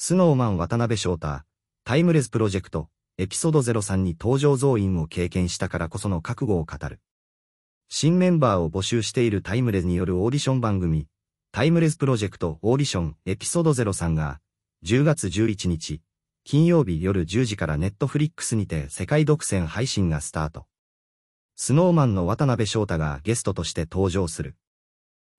スノーマン渡辺翔太、タイムレスプロジェクト、エピソード03に登場増員を経験したからこその覚悟を語る。新メンバーを募集しているタイムレスによるオーディション番組、タイムレスプロジェクトオーディションエピソード03が、10月11日、金曜日夜10時からネットフリックスにて世界独占配信がスタート。スノーマンの渡辺翔太がゲストとして登場する。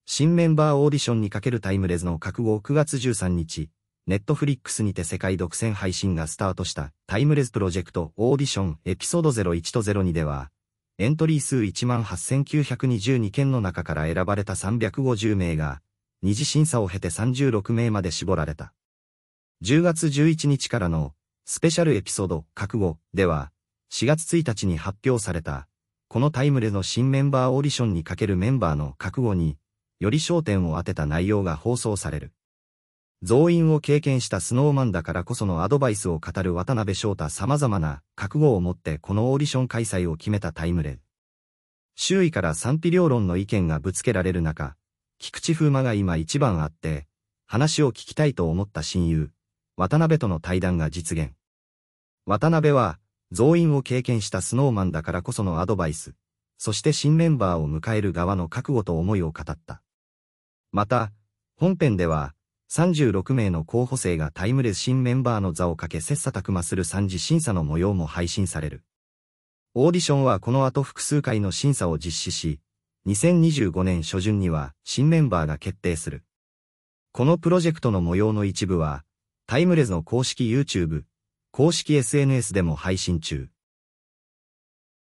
新メンバーオーディションにかけるタイムレスの覚悟を9月13日、ネットフリックスにて世界独占配信がスタートしたタイムレスプロジェクトオーディションエピソード01と02では、エントリー数18,922件の中から選ばれた350名が、二次審査を経て36名まで絞られた。10月11日からのスペシャルエピソード覚悟では、4月1日に発表された、このタイムレの新メンバーオーディションにかけるメンバーの覚悟に、より焦点を当てた内容が放送される。増員を経験したスノーマンだからこそのアドバイスを語る渡辺翔太様々な覚悟を持ってこのオーディション開催を決めたタイムレ周囲から賛否両論の意見がぶつけられる中、菊池風磨が今一番あって、話を聞きたいと思った親友、渡辺との対談が実現。渡辺は、増員を経験したスノーマンだからこそのアドバイス、そして新メンバーを迎える側の覚悟と思いを語った。また、本編では、36名の候補生がタイムレス新メンバーの座をかけ切磋琢磨する3次審査の模様も配信される。オーディションはこの後複数回の審査を実施し、2025年初旬には新メンバーが決定する。このプロジェクトの模様の一部は、タイムレスの公式 YouTube、公式 SNS でも配信中。